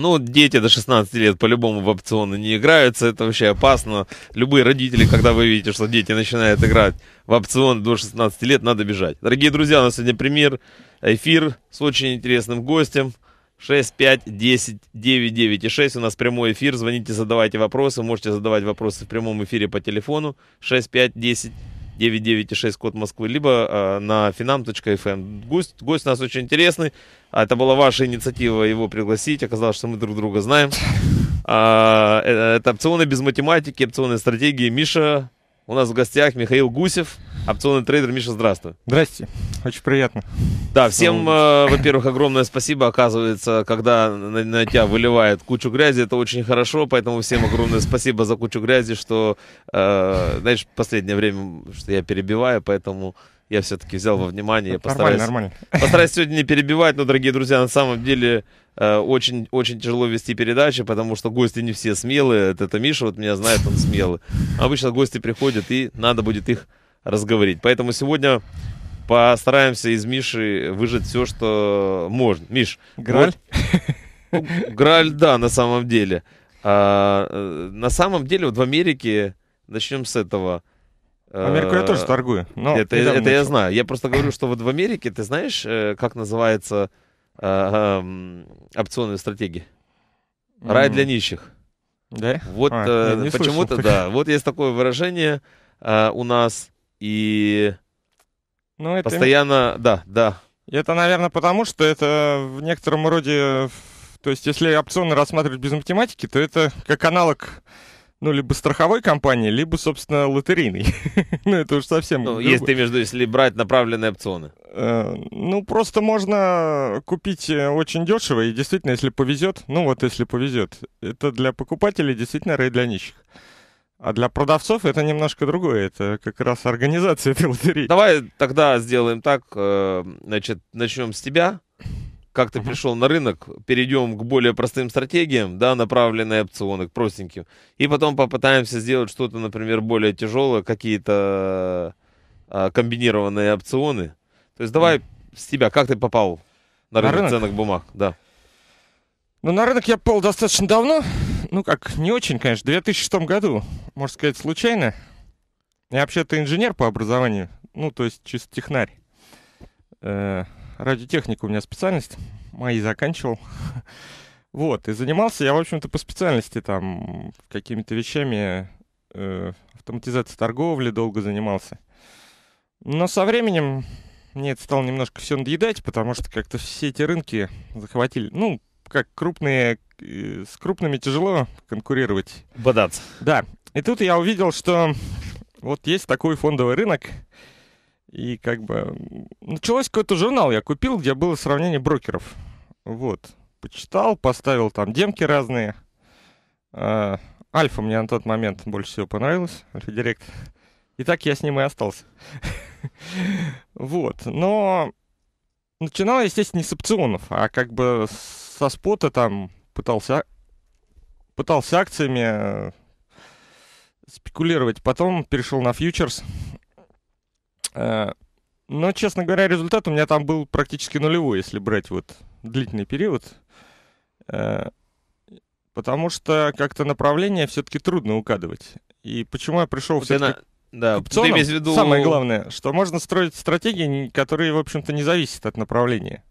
Ну, дети до 16 лет по-любому в опционы не играются, это вообще опасно. Любые родители, когда вы видите, что дети начинают играть в опцион до 16 лет, надо бежать. Дорогие друзья, у нас сегодня премьер, эфир с очень интересным гостем. 6, 5, 10, 9, 9 и 6. У нас прямой эфир. Звоните, задавайте вопросы. Можете задавать вопросы в прямом эфире по телефону. 6, 5, 10, 996 код Москвы, либо э, на finam.fm. Эм. Гость, гость у нас очень интересный. А, это была ваша инициатива его пригласить. Оказалось, что мы друг друга знаем. А, э, это опционы без математики, опционные стратегии. Миша у нас в гостях, Михаил Гусев. Опционный трейдер Миша, здравствуй. Здрасте, очень приятно. Да, всем, э, во-первых, огромное спасибо. Оказывается, когда на, на тебя выливает кучу грязи, это очень хорошо, поэтому всем огромное спасибо за кучу грязи, что, э, знаешь, последнее время, что я перебиваю, поэтому я все-таки взял во внимание. Я постараюсь, нормально, нормально. Постараюсь сегодня не перебивать, но, дорогие друзья, на самом деле э, очень, очень тяжело вести передачи, потому что гости не все смелые. Это, это Миша, вот меня знает, он смелый. Обычно гости приходят, и надо будет их разговорить. Поэтому сегодня постараемся из Миши выжать все, что можно. Миш, Граль? Вот... Ну, граль, да, на самом деле. А, э, на самом деле, вот в Америке, начнем с этого. Америку я тоже э, торгую. Но это это я знаю. Я просто говорю, что вот в Америке, ты знаешь, э, как называется а, а, опционные стратегии? Рай для нищих. Да? Вот а, почему-то, да. Вот есть такое выражение у нас и ну, это... постоянно, да, да. Это, наверное, потому что это в некотором роде, то есть если опционы рассматривать без математики, то это как аналог ну, либо страховой компании, либо, собственно, лотерейной. ну, это уж совсем... Ну, если между, если брать направленные опционы. Э, ну, просто можно купить э, очень дешево, и действительно, если повезет, ну вот если повезет, это для покупателей действительно рай для нищих. А для продавцов это немножко другое, это как раз организация этой лотереи. Давай тогда сделаем так, э, значит, начнем с тебя. Как ты uh-huh. пришел на рынок, перейдем к более простым стратегиям, да, направленные опционы, к простеньким. И потом попытаемся сделать что-то, например, более тяжелое, какие-то а, комбинированные опционы. То есть давай uh-huh. с тебя, как ты попал на, на рынок, ценных бумаг, да. Ну, на рынок я попал достаточно давно, ну как, не очень, конечно, в 2006 году, можно сказать, случайно. Я вообще-то инженер по образованию, ну, то есть чисто технарь. Э, радиотехника у меня специальность, мои заканчивал. Вот, и занимался я, в общем-то, по специальности там какими-то вещами, э, автоматизация торговли долго занимался. Но со временем мне это стало немножко все надоедать, потому что как-то все эти рынки захватили, ну, как крупные, э, с крупными тяжело конкурировать. Бодаться. Да. И тут я увидел, что вот есть такой фондовый рынок, и как бы началось какой-то журнал я купил, где было сравнение брокеров. Вот. Почитал, поставил там демки разные. А, Альфа мне на тот момент больше всего понравилась, Альфа Директ. И так я с ним и остался. Вот. Но начинал, естественно, не с опционов, а как бы с со спота там пытался, а, пытался акциями э, спекулировать. Потом перешел на фьючерс. Э, но, честно говоря, результат у меня там был практически нулевой, если брать вот длительный период. Э, потому что как-то направление все-таки трудно угадывать. И почему я пришел ну, все на... Да, опционам, ты имеешь в виду... самое главное, что можно строить стратегии, которые, в общем-то, не зависят от направления.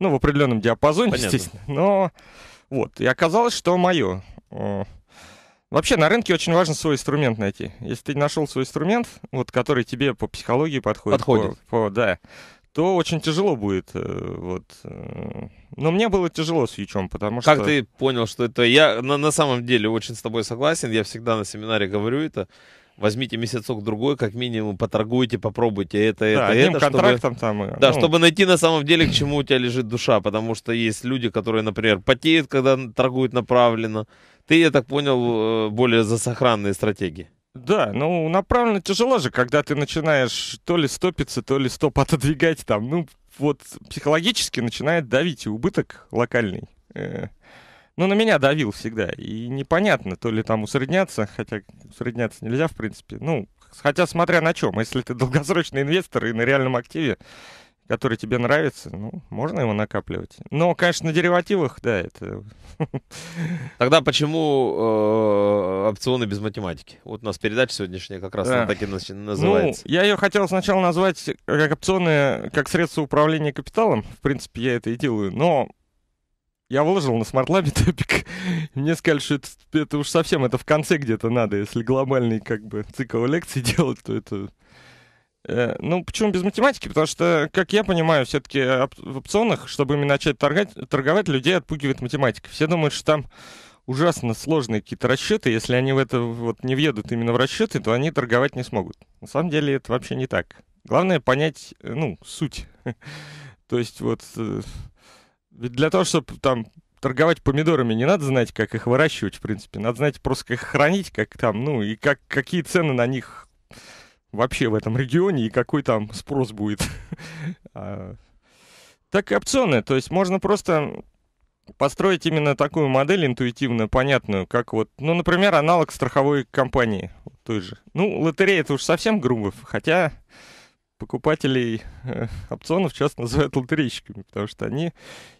Ну, в определенном диапазоне, Понятно. естественно. Но вот. И оказалось, что мое. Вообще на рынке очень важно свой инструмент найти. Если ты нашел свой инструмент, вот, который тебе по психологии подходит, подходит. По, по, да, то очень тяжело будет. Э, вот. Э. Но мне было тяжело с ючом, потому как что... Как ты понял, что это... Я на, на самом деле очень с тобой согласен, я всегда на семинаре говорю это возьмите месяцок-другой, как минимум, поторгуйте, попробуйте это, да, это, это. контрактом чтобы, там. Э, да, ну. чтобы найти на самом деле, к чему у тебя лежит душа, потому что есть люди, которые, например, потеют, когда торгуют направленно. Ты, я так понял, э, более за сохранные стратегии. Да, ну направленно тяжело же, когда ты начинаешь то ли стопиться, то ли стоп отодвигать там. Ну, вот психологически начинает давить и убыток локальный. Э, ну, на меня давил всегда. И непонятно, то ли там усредняться, хотя усредняться нельзя, в принципе. Ну, хотя смотря на чем. Если ты долгосрочный инвестор и на реальном активе, который тебе нравится, ну, можно его накапливать. Но, конечно, на деривативах, да, это... Тогда почему э, опционы без математики? Вот у нас передача сегодняшняя как раз да. так и ну, называется. я ее хотел сначала назвать э, как опционы, э, как средство управления капиталом. В принципе, я это и делаю. Но я выложил на смарт-лабе топик. Мне сказали, что это, это уж совсем это в конце где-то надо. Если глобальный как бы цикл лекций делать, то это... Э, ну, почему без математики? Потому что, как я понимаю, все-таки в опционах, чтобы ими начать торгать, торговать, людей отпугивает математика. Все думают, что там ужасно сложные какие-то расчеты. Если они в это вот не въедут именно в расчеты, то они торговать не смогут. На самом деле это вообще не так. Главное понять, э, ну, суть. То есть вот э, ведь для того, чтобы там торговать помидорами, не надо знать, как их выращивать, в принципе. Надо знать просто, как их хранить, как там, ну, и как, какие цены на них вообще в этом регионе, и какой там спрос будет. А, так и опционы. То есть можно просто построить именно такую модель интуитивно понятную, как вот, ну, например, аналог страховой компании той же. Ну, лотерея это уж совсем грубо, хотя покупателей э, опционов часто называют лотерейщиками, потому что они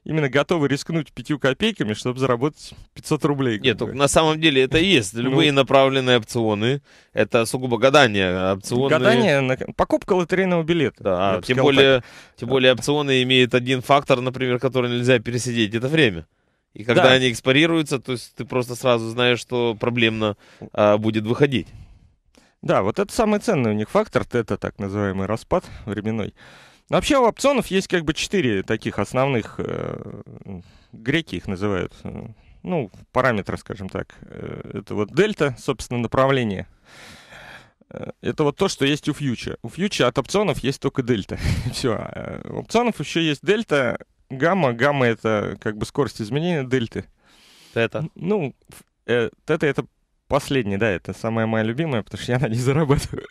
именно готовы рискнуть пятью копейками, чтобы заработать 500 рублей. Нет, ну, на самом деле это и есть. Ну. Любые ну, направленные опционы, это сугубо гадание. Опционы... Гадание, на... покупка лотерейного билета. Да, тем более, так. тем более опционы имеют один фактор, например, который нельзя пересидеть, это время. И когда да. они экспарируются, то есть ты просто сразу знаешь, что проблемно а, будет выходить. Да, вот это самый ценный у них фактор, это так называемый распад временной. Вообще у опционов есть как бы четыре таких основных, э, греки их называют, э, ну, параметры, скажем так. Э, это вот дельта, собственно, направление. Э, это вот то, что есть у фьюча. У фьюча от опционов есть только дельта. Все. У опционов еще есть дельта, гамма. Гамма — это как бы скорость изменения дельты. Тета. Ну, э, тета — это Последний, да, это самая моя любимая, потому что я на ней зарабатываю.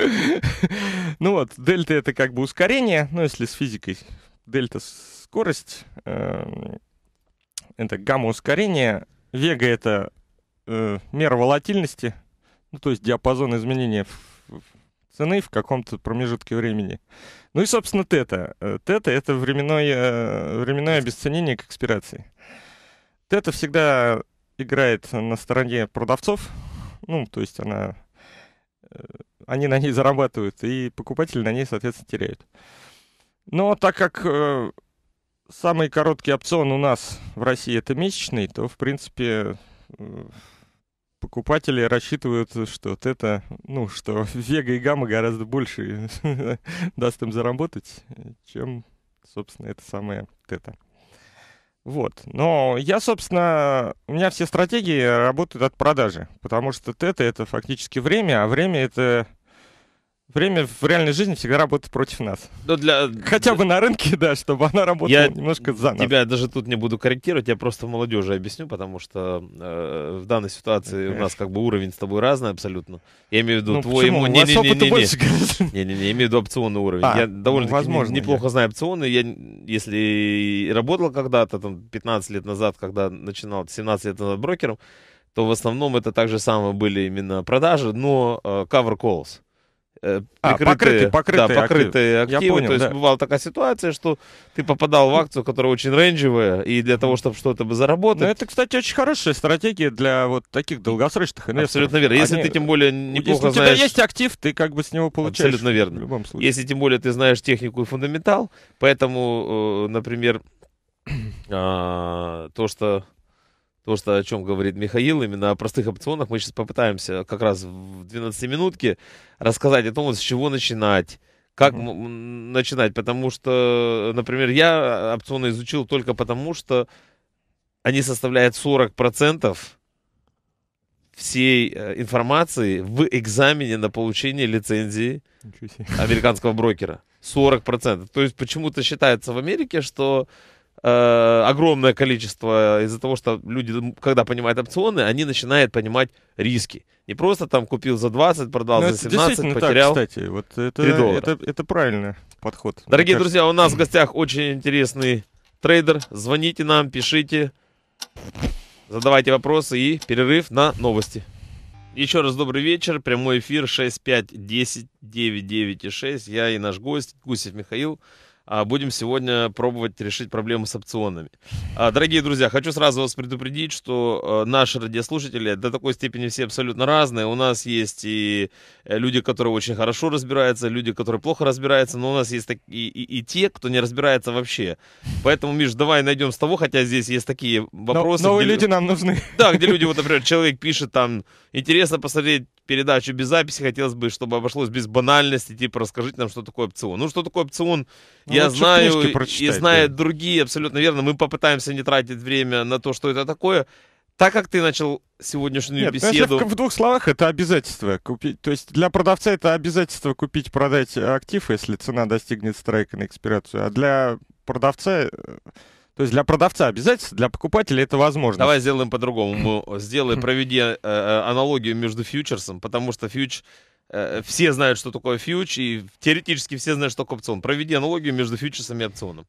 Ну вот, дельта это как бы ускорение, ну если с физикой дельта скорость, эм, это гамма ускорение, вега это э, мера волатильности, ну то есть диапазон изменения цены в каком-то промежутке времени. Ну и, собственно, тета. Э, тета — это временное, э, временное обесценение к экспирации. Тета всегда играет на стороне продавцов, ну, то есть она... Э, они на ней зарабатывают, и покупатели на ней, соответственно, теряют. Но так как э, самый короткий опцион у нас в России это месячный, то, в принципе, э, покупатели рассчитывают, что вот это, ну, что Вега и Гамма гораздо больше даст им заработать, чем, собственно, это самое Тета. Вот. Но я, собственно, у меня все стратегии работают от продажи, потому что тета — это фактически время, а время — это Время в реальной жизни всегда работает против нас. Но для... Хотя бы на рынке, да, чтобы она работала я немножко за нас. Тебя даже тут не буду корректировать, я просто молодежи объясню, потому что э, в данной ситуации у нас как бы уровень с тобой разный абсолютно. Я имею в виду ну, твой ему... Не, не, не, не, больше, не, не, не, имею в виду опционный уровень. А, я довольно ну, возможно, неплохо я. знаю опционы. Я, если работал когда-то, там, 15 лет назад, когда начинал, 17 лет назад брокером, то в основном это так же самое были именно продажи, но э, cover calls. Э, а, прикрытые, а, покрытые, покрытые, да, покрытые активы. активы. Я понял, то есть бывала такая ситуация, что ты попадал в акцию, которая очень рейнджевая, и для того, чтобы что-то бы заработать... Но ну, это, кстати, очень хорошая стратегия для вот таких долгосрочных инвесторов. Абсолютно верно. Если Они... ты тем более не. Если у тебя есть актив, ты как бы с него получаешь. Абсолютно верно. В любом случае. Если тем более ты знаешь технику и фундаментал, поэтому, э, например, а, то, что то, что о чем говорит Михаил, именно о простых опционах, мы сейчас попытаемся как раз в 12 минутке рассказать о том, с чего начинать, как mm-hmm. начинать, потому что, например, я э, опционы изучил только потому, что они составляют 40% всей э, информации в экзамене на получение лицензии американского брокера. 40%. То есть почему-то считается в Америке, что Э, огромное количество из-за того, что люди, когда понимают опционы, они начинают понимать риски. Не просто там купил за 20, продал Но ну, за 17, потерял. Так, кстати, вот это, это, это правильный подход. Дорогие друзья, у нас в гостях очень интересный трейдер. Звоните нам, пишите, задавайте вопросы и перерыв на новости. Еще раз добрый вечер. Прямой эфир 6510 996. Я и наш гость Гусев Михаил. А, будем сегодня пробовать решить проблему с опционами. А, дорогие друзья, хочу сразу вас предупредить, что а, наши радиослушатели до такой степени все абсолютно разные. У нас есть и э, люди, которые очень хорошо разбираются, люди, которые плохо разбираются, но у нас есть и, и, и те, кто не разбирается вообще. Поэтому, Миш, давай найдем с того, хотя здесь есть такие вопросы. Но, новые где... люди нам нужны. Да, где люди, вот, например, человек пишет там, интересно посмотреть передачу без записи, хотелось бы, чтобы обошлось без банальности, типа расскажите нам, что такое опцион. Ну, что такое опцион, ну, я знаю и знают да. другие, абсолютно верно. Мы попытаемся не тратить время на то, что это такое. Так как ты начал сегодняшнюю Нет, ну, беседу... В, в двух словах это обязательство купить. То есть для продавца это обязательство купить, продать актив, если цена достигнет страйка на экспирацию. А для продавца э, то есть для продавца обязательство, для покупателя это возможно. Давай сделаем по-другому. Сделай, проведи э, э, аналогию между фьючерсом, потому что фьюч э, э, все знают, что такое фьюч, и теоретически все знают, что такое опцион. Проведи аналогию между фьючерсом и опционом.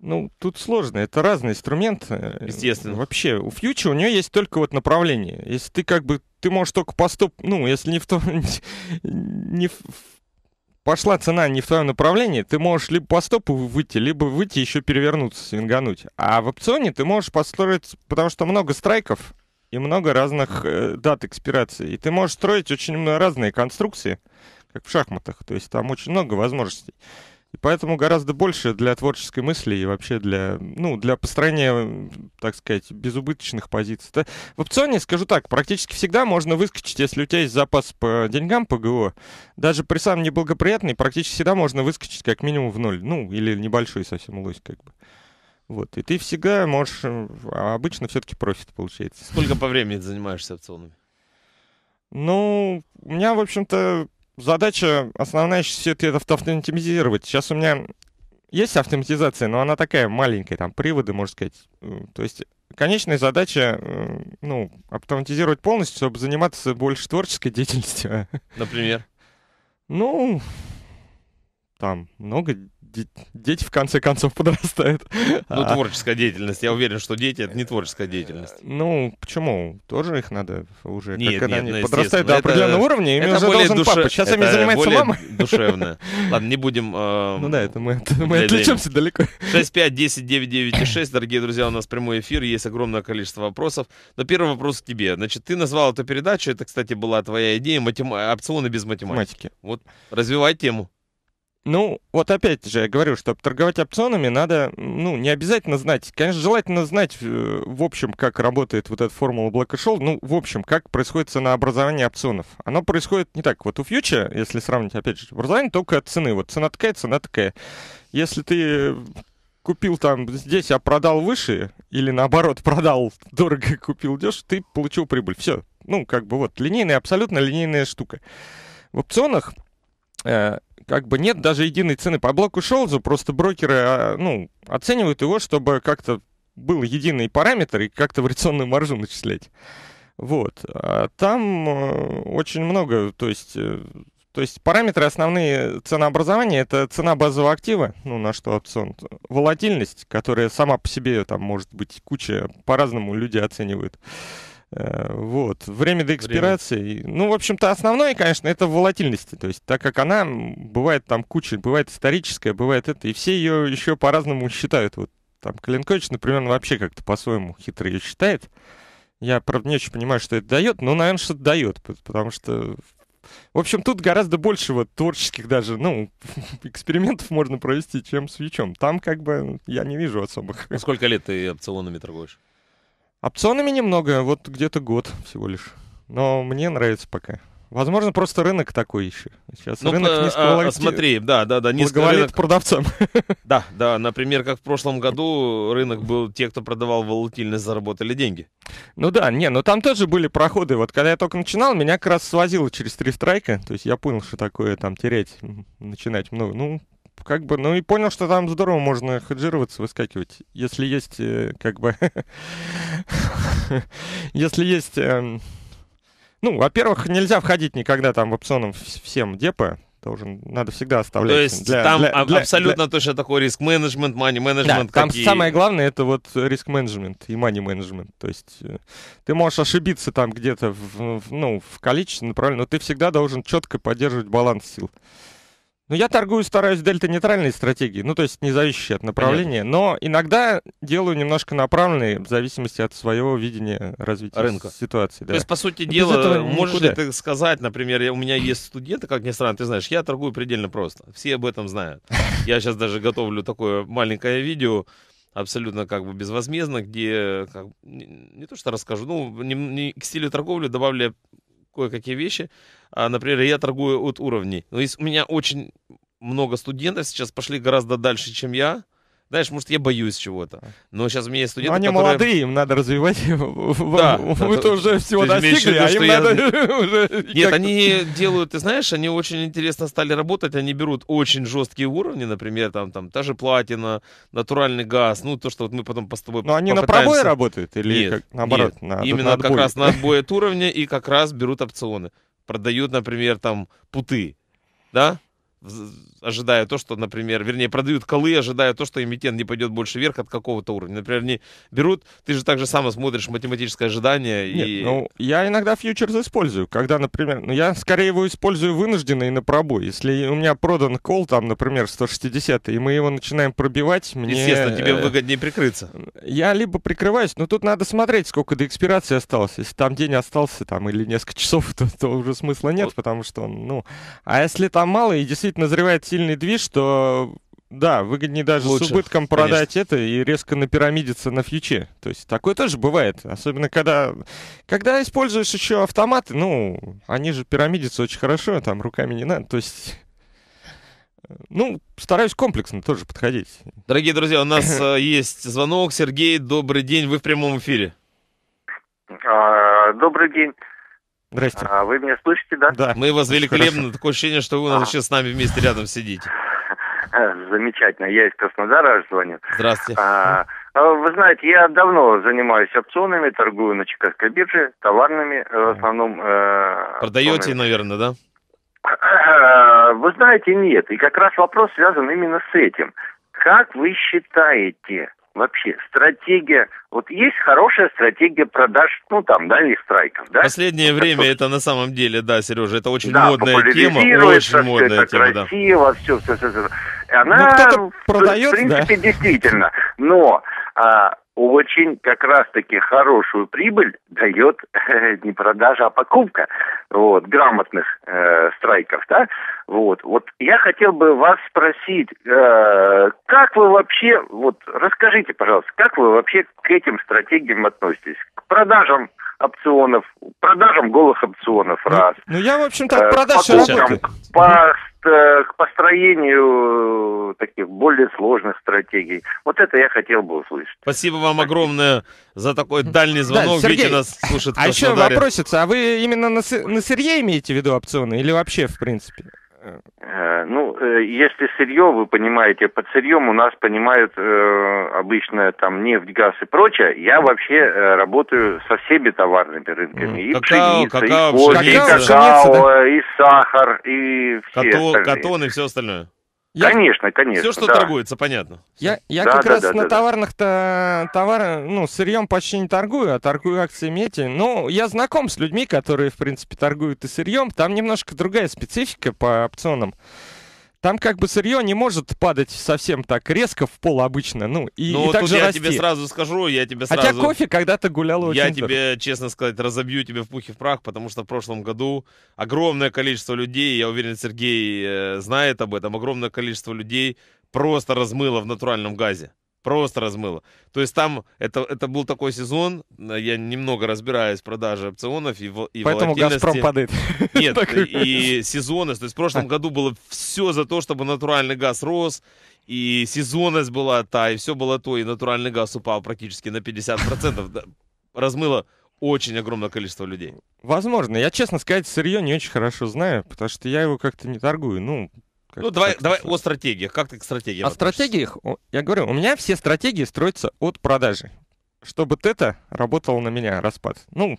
Ну, тут сложно, это разный инструмент. Естественно. Вообще, у фьючера у нее есть только вот направление. Если ты как бы, ты можешь только поступ, ну, если не в том, не в пошла цена не в твоем направлении, ты можешь либо по стопу выйти, либо выйти еще перевернуться, свингануть. А в опционе ты можешь построить, потому что много страйков и много разных э, дат экспирации. И ты можешь строить очень разные конструкции, как в шахматах. То есть там очень много возможностей. И поэтому гораздо больше для творческой мысли и вообще для, ну, для построения, так сказать, безубыточных позиций. Да? В опционе, скажу так, практически всегда можно выскочить, если у тебя есть запас по деньгам, по ГО. Даже при самом неблагоприятной практически всегда можно выскочить как минимум в ноль. Ну, или небольшой совсем лось как бы. Вот, и ты всегда можешь, э, а обычно все-таки профит получается. Сколько по времени занимаешься опционами? Ну, у меня, в общем-то, задача основная все это автоматизировать. Сейчас у меня есть автоматизация, но она такая маленькая, там приводы, можно сказать. То есть конечная задача, э, ну, автоматизировать полностью, чтобы заниматься больше творческой деятельностью. Например? Ну, там много дети в конце концов подрастают. Ну, а. творческая деятельность. Я уверен, что дети это не творческая деятельность. Ну, почему? Тоже их надо уже, нет, когда нет, они ну, подрастают до определенного это, уровня, ими уже должен душе... папа. Сейчас это ими занимается мама. Душевно. Ладно, не будем. Э... Ну да, это мы, это, мы отвлечемся далеко. 65 10 9 9 и 6. Дорогие друзья, у нас прямой эфир, есть огромное количество вопросов. Но первый вопрос к тебе. Значит, ты назвал эту передачу. Это, кстати, была твоя идея матем... опционы без математики. математики. Вот развивай тему. Ну, вот опять же, я говорю, чтобы торговать опционами, надо, ну, не обязательно знать. Конечно, желательно знать, э, в общем, как работает вот эта формула Black-Scholl, ну, в общем, как происходит ценообразование опционов. Оно происходит не так. Вот у фьюча, если сравнить, опять же, образование только от цены. Вот цена такая, цена такая. Если ты купил там здесь, а продал выше, или наоборот, продал дорого, купил дешево, ты получил прибыль. Все. Ну, как бы вот, линейная, абсолютно линейная штука. В опционах э, как бы нет даже единой цены. По блоку Шолза просто брокеры а, ну, оценивают его, чтобы как-то был единый параметр и как-то вариационную маржу начислять. Вот. А там э, очень много, то есть, э, то есть параметры основные ценообразования — это цена базового актива, ну, на что опцион, волатильность, которая сама по себе, там, может быть, куча, по-разному люди оценивают. Э, вот. Время до экспирации. Время. Ну, в общем-то, основное, конечно, это волатильность. То есть, так как она бывает там куча, бывает историческая, бывает это, и все ее еще по-разному считают. Вот там Калинкович, например, вообще как-то по-своему хитро ее считает. Я, правда, не очень понимаю, что это дает, но, наверное, что-то дает, потому что в общем, тут гораздо больше вот творческих даже, ну, экспериментов можно провести, чем с Вичом. Там как бы я не вижу особых. Ну, сколько лет ты опционами торгуешь? Опционами немного, вот где-то год всего лишь. Но мне нравится пока. Возможно, просто рынок такой еще. Сейчас ну, рынок э, не а, Смотри, да, да, да. Благоволит рынок... продавцам. Да, да. Например, как в прошлом году рынок был, те, кто продавал волатильность, заработали деньги. Ну да, не, но ну там тоже были проходы. Вот когда я только начинал, меня как раз свозило через три страйка. То есть я понял, что такое там терять, начинать много. Ну, как бы, ну и понял, что там здорово можно хеджироваться, выскакивать. Если есть, э, как бы, если есть, эм, ну, во-первых, нельзя входить никогда там в опционом всем депо, должен, надо всегда ну, оставлять. То есть для, там для, а, для, абсолютно для... точно такой риск-менеджмент, мани-менеджмент. Да, там какие... самое главное это вот риск-менеджмент и мани-менеджмент. То есть э, ты можешь ошибиться там где-то в, в, ну, в количестве направлении, но ты всегда должен четко поддерживать баланс сил. Ну, я торгую, стараюсь дельта-нейтральной стратегии, ну, то есть не зависящие от направления, Понятно. но иногда делаю немножко направленные в зависимости от своего видения развития Рынка. ситуации. Да. То есть, по сути дела, можешь ли ты сказать, например, у меня есть студенты, как ни странно, ты знаешь, я торгую предельно просто, все об этом знают. Я сейчас даже готовлю такое маленькое видео, абсолютно как бы безвозмездно, где как, не, не то что расскажу, ну, не, не, к стилю торговли добавлю кое-какие вещи. А, например, я торгую от уровней. Но ну, есть, у меня очень много студентов сейчас пошли гораздо дальше, чем я. Знаешь, может, я боюсь чего-то. Но сейчас у меня есть студенты, Но ну, они которые... молодые, им надо развивать. Да, Вы да, уже всего достигли, виду, а им я... надо уже... Нет, они делают, ты знаешь, они очень интересно стали работать. Они берут очень жесткие уровни, например, там, там та же платина, натуральный газ, ну, то, что вот мы потом с тобой Но они на пробое работают или нет, как, наоборот? Нет, на, именно на как раз на отбой от уровня и как раз берут опционы. Продают, например, там путы, да? ожидая то, что, например, вернее, продают колы, ожидая то, что эмитент не пойдет больше вверх от какого-то уровня. Например, они берут, ты же также сам смотришь математическое ожидание. Нет, и... ну, я иногда фьючерс использую, когда, например, ну, я скорее его использую вынужденно и на пробой. Если у меня продан кол, там, например, 160, и мы его начинаем пробивать, мне... Естественно, тебе э, выгоднее прикрыться. Я либо прикрываюсь, но тут надо смотреть, сколько до экспирации осталось. Если там день остался, там, или несколько часов, то, то уже смысла нет, вот. потому что, ну... А если там мало, и действительно рынок назревает сильный движ, что да, выгоднее даже Лучше, с убытком продать конечно. это и резко напирамидиться на фьюче. То есть такое тоже бывает. Особенно когда, когда используешь еще автоматы, ну, они же пирамидятся очень хорошо, а там руками не надо. То есть ну, стараюсь комплексно тоже подходить. Дорогие друзья, у нас э, есть звонок. Сергей, добрый день, вы в прямом эфире. А, добрый день. Здрасте. А, вы меня слышите, да? Да, мы вас великолепно. Такое ощущение, что вы у нас сейчас а. с нами вместе рядом сидите. Замечательно. Я из Краснодара звоню. Здравствуйте. А, а, вы знаете, я давно занимаюсь опционами, торгую на Чикагской бирже, товарными э, в основном. Э, Продаете, опционами. наверное, да? А, вы знаете, нет. И как раз вопрос связан именно с этим. Как вы считаете, вообще стратегия, вот есть хорошая стратегия продаж, ну там, да, или страйков, да? Последнее это время что? это на самом деле, да, Сережа, это очень да, модная тема, очень модная это тема, красиво, да. все, все, все, все. Она, ну, продает, в принципе, да? действительно, но а, очень как раз-таки хорошую прибыль дает э, не продажа, а покупка вот, грамотных э, страйков. Да? Вот, вот я хотел бы вас спросить, э, как вы вообще, вот расскажите, пожалуйста, как вы вообще к этим стратегиям относитесь? продажам опционов, продажам голых опционов ну, раз. Ну, я, в общем, так э, продаж работаю. По, э, к построению э, таких более сложных стратегий. Вот это я хотел бы услышать. Спасибо вам огромное за такой дальний звонок. Да, Сергей, нас слушает А еще вопросится, а вы именно на, на сырье имеете в виду опционы или вообще в принципе? Э, ну, э, если сырье, вы понимаете, под сырьем у нас понимают э, обычно там нефть, газ и прочее. Я вообще э, работаю со всеми товарными рынками. И какао, пшеница, какао, и кофе, какао, и какао, и сахар, и все Кото, остальные. Катон и все остальное. Я... Конечно, конечно. Все, что да. торгуется, понятно. Я, я да, как да, раз да, на да, товарных-то товары, ну, сырьем почти не торгую, а торгую акциями эти. Ну, я знаком с людьми, которые, в принципе, торгуют и сырьем. Там немножко другая специфика по опционам там как бы сырье не может падать совсем так резко в пол обычно, ну и, ну, и так же я расти. тебе сразу скажу, я тебе сразу... Хотя кофе когда-то гуляло очень Я здорово. тебе, честно сказать, разобью тебе в пух и в прах, потому что в прошлом году огромное количество людей, я уверен, Сергей э, знает об этом, огромное количество людей просто размыло в натуральном газе. Просто размыло. То есть там это, это был такой сезон, я немного разбираюсь в продаже опционов и, и Поэтому «Газпром» падает. Нет, и сезонность. То есть в прошлом а. году было все за то, чтобы натуральный газ рос, и сезонность была та, и все было то, и натуральный газ упал практически на 50%. Размыло очень огромное количество людей. Возможно. Я, честно сказать, сырье не очень хорошо знаю, потому что я его как-то не торгую. Ну, как, ну, давай, как давай о стратегиях. Как ты к стратегиям О стратегиях, я говорю, у меня все стратегии строятся от продажи. Чтобы это работало на меня, распад. Ну,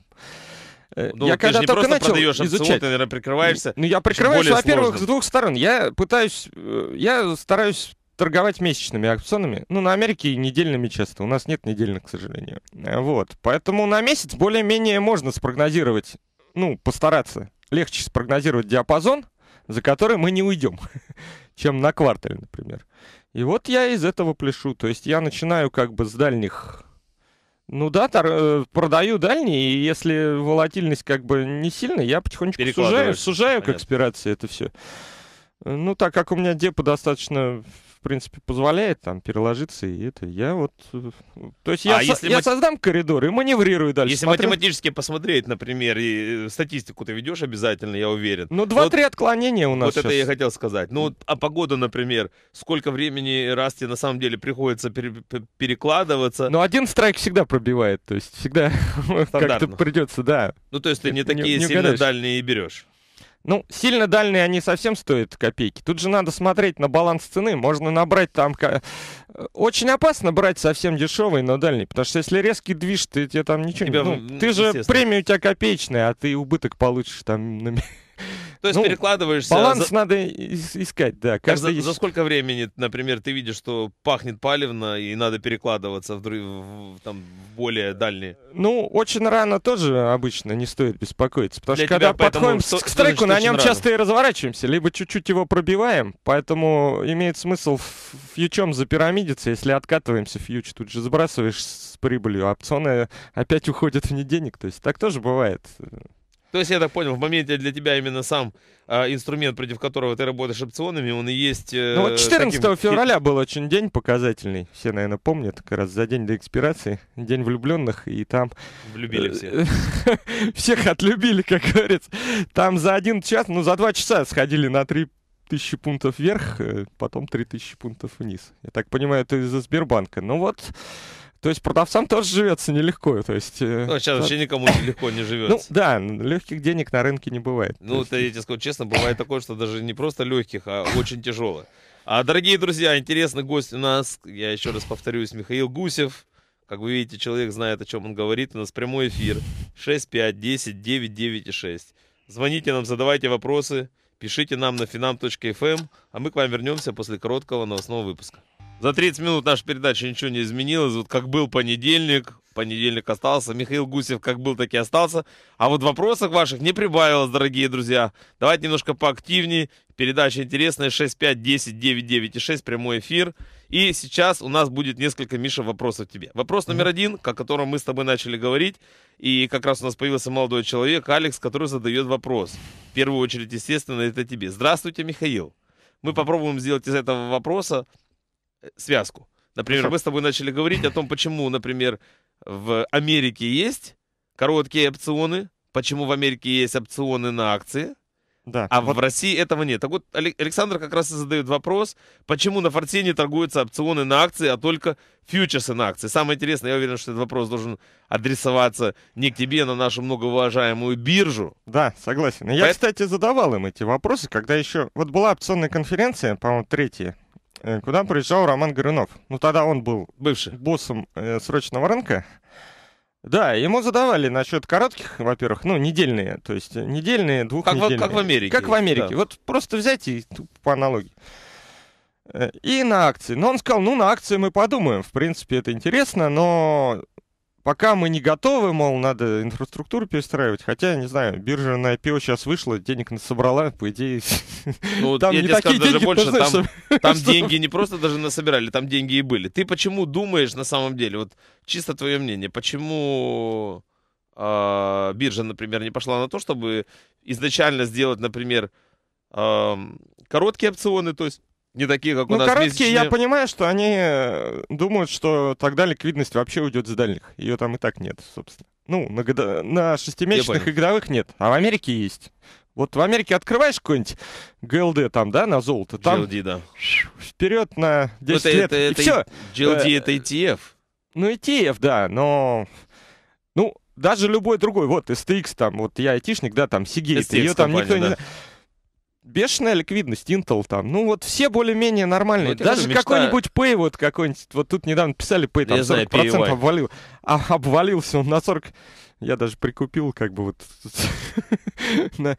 э, ну, я ты когда же не начал продаешь опцион, изучать, ты, наверное, прикрываешься. Ну, я прикрываюсь, во-первых, с двух сторон. Я пытаюсь, э, я стараюсь торговать месячными опционами. Ну, на Америке недельными часто. У нас нет недельных, к сожалению. Э, вот. Поэтому на месяц более-менее можно спрогнозировать, ну, постараться легче спрогнозировать диапазон, за которой мы не уйдем, чем на квартале, например. И вот я из этого пляшу. То есть я начинаю как бы с дальних... Ну да, тор... Э, продаю дальние, и если волатильность как бы не сильная, я потихонечку сужаю, сужаю Понятно. к экспирации это все. Э, ну, так как у меня депо достаточно принципе, позволяет там переложиться, и это я вот... Э, то есть я, а со... если я мат... создам коридор и маневрирую дальше. Если смотрю... математически посмотреть, например, и э, статистику ты ведешь обязательно, я уверен. Ну, два-три вот... отклонения у нас Вот сейчас. это я хотел сказать. Ну, а погода, например, сколько времени раз тебе на самом деле приходится пере... перекладываться? Ну, один страйк всегда пробивает, то есть всегда как-то придется, да. Ну, то есть ты не такие не, не сильно угадаешь. дальние берешь. Ну, сильно дальние они совсем стоят копейки. Тут же надо смотреть на баланс цены. Можно набрать там... Э, очень опасно брать совсем дешевый, но дальний. Потому что если резкий движ, ты тебе там ничего тебя, не... Ну, ты же премия у тебя копеечная, а ты убыток получишь там на То есть ну, перекладываешься... Баланс за... надо искать, да. Каждый... За, есть... за сколько времени, например, ты видишь, что пахнет палевно, и надо перекладываться в, в, там, более дальние? Ну, очень рано тоже обычно не стоит беспокоиться, потому Для что когда подходим что, к стреку, на нем часто и разворачиваемся, либо чуть-чуть его пробиваем, поэтому имеет смысл фьючом запирамидиться, если откатываемся, фьюч тут же сбрасываешь с прибылью, а опционы опять уходят вне денег, то есть так тоже бывает. То есть, я так понял, в моменте для тебя именно сам а, инструмент, против которого ты работаешь опционами, он и есть... Э, ну вот 14 таким... февраля был очень день показательный, все, наверное, помнят, как раз за день до экспирации, день влюбленных, и там... Влюбили э, все. Всех отлюбили, как говорится. Там за один час, ну за два часа сходили на три тысячи пунктов вверх, э, потом три тысячи пунктов вниз. Я так понимаю, это из-за Сбербанка. Ну вот, то есть продавцам тоже живется нелегко. То есть, э, ну, сейчас вообще никому легко не живется. Ну да, легких денег на рынке не бывает. Ну, есть... я тебе скажу честно, бывает такое, что даже не просто легких, а очень тяжелых. А, дорогие друзья, интересный гость у нас, я еще раз повторюсь, Михаил Гусев. Как вы видите, человек знает, о чем он говорит. У нас прямой эфир 6510996. Звоните нам, задавайте вопросы, пишите нам на finam.fm, эм. а мы к вам вернемся после короткого новостного выпуска. За 30 минут наша передача ничего не изменилась. Вот как был понедельник, понедельник остался. Михаил Гусев как был, так и остался. А вот вопросов ваших не прибавилось, дорогие друзья. Давайте немножко поактивнее. Передача интересная. и 6510996, прямой эфир. И сейчас у нас будет несколько, Миша, вопросов тебе. Вопрос номер один, о котором мы с тобой начали говорить. И как раз у нас появился молодой человек, Алекс, который задает вопрос. В первую очередь, естественно, это тебе. Здравствуйте, Михаил. Мы попробуем сделать из этого вопроса связку. Например, мы с тобой начали говорить о том, почему, например, в Америке есть короткие опционы, почему в Америке есть опционы на акции, да. А вот... в России этого нет. Так вот, Александр как раз и задает вопрос, почему на форте не торгуются опционы на акции, а только фьючерсы на акции. Самое интересное, я уверен, что этот вопрос должен адресоваться не к тебе, а на нашу многоуважаемую биржу. Да, согласен. Я, Поэтому... кстати, задавал им эти вопросы, когда еще... Вот была опционная конференция, по-моему, третья Э, куда приезжал Роман Горюнов. Ну, тогда он был Бывший. боссом э, срочного рынка. Да, ему задавали насчет коротких, во-первых, ну, недельные, то есть недельные, двухнедельные. Как, как в Америке. Как в Америке. Да. Вот просто взять и по аналогии. Э, и на акции. Но он сказал, ну, на акции мы подумаем. В принципе, это интересно, но пока мы не готовы, мол, надо инфраструктуру перестраивать. Хотя, не знаю, биржа на IPO сейчас вышла, денег насобрала, по идее... Ну, там я не тебе такие скажу, даже больше, знаешь, там, чтобы... там деньги не просто даже насобирали, там деньги и были. Ты почему думаешь, на самом деле, вот чисто твое мнение, почему э, биржа, например, не пошла на то, чтобы изначально сделать, например, э, короткие опционы, то есть не такие, как ну, у нас. Ну, короткие, месячные. я понимаю, что они э, думают, что тогда ликвидность вообще уйдет с дальних. Ее там и так нет, собственно. Ну, на, года... на шестимесячных игровых нет, а в Америке есть. Вот в Америке открываешь какой-нибудь ГЛД там, да, на золото, там GLD, да. вперед на 10 это, лет, это, это, и все. GLD — это ETF. Ну, ETF, да, но... Ну, даже любой другой, вот, STX там, вот я айтишник, да, там, Сигейт, ее там никто да. не бешеная ликвидность, Intel там. Ну вот все более-менее нормальные. Ну, Даже какой-нибудь Pay вот какой-нибудь, вот тут недавно писали Pay, там я 40% знаю, PayY. обвалил, а, обвалился он на 40 я даже прикупил, как бы вот.